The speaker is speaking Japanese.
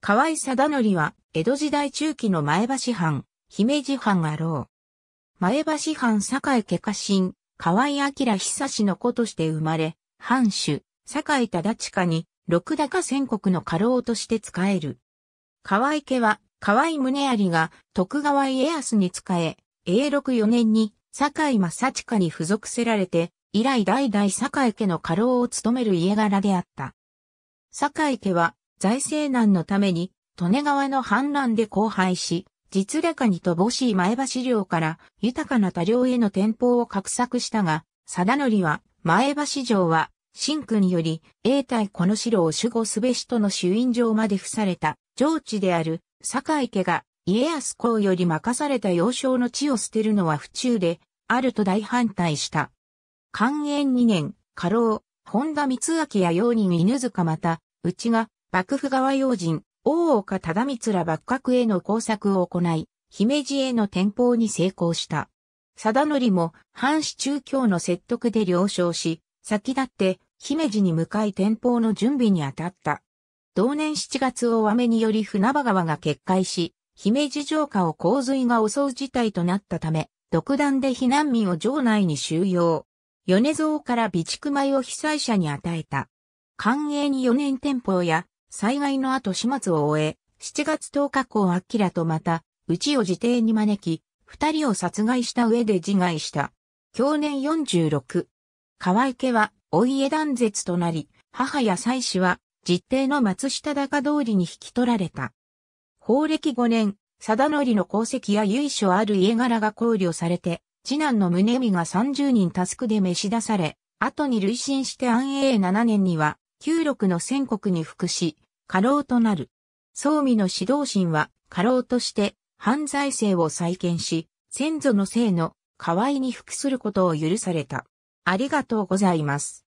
河合貞則は、江戸時代中期の前橋藩、姫路藩あろう。前橋藩堺家家臣、河合明久氏の子として生まれ、藩主、堺忠親に、六高戦国の家老として仕える。河合家は、河合宗有が徳川家康に仕え、永禄四年に堺正親に付属せられて、以来代々堺家の家老を務める家柄であった。堺家は財政難のために、利根川の氾濫で荒廃し、実らかに乏しい前橋領から豊かな多領への転向を画策したが、定則は、前橋城は、新区により、永代この城を守護すべしとの主因城まで付された、上地である、坂井家が、家康公より任された幼少の地を捨てるのは不中で、あると大反対した。寛永2年、家老、本田光明や用人犬塚また、うちが、幕府側要人、大岡忠光ら幕閣への工作を行い、姫路への転向に成功した。貞則も藩士中京の説得で了承し、先立って姫路に向かい転向の準備に当たった。同年7月大雨により船場川が決壊し、姫路城下を洪水が襲う事態となったため、独断で避難民を城内に収容。米蔵から備蓄米を被災者に与えた。官営に4年店舗や災害の後始末を終え、7月10日公明とまた、うちを自邸に招き、二人を殺害した上で自害した。去年46。河合家は、お家断絶となり、母や妻子は、実邸の松下高通りに引き取られた。法暦5年、貞則の功績や由緒ある家柄が考慮されて、次男の宗美が30人タスクで召し出され、後に累進して安永7年には、旧六の宣国に服し、過労となる。宗美の指導心は過労として犯罪性を再建し、先祖の性の河合に服することを許された。ありがとうございます。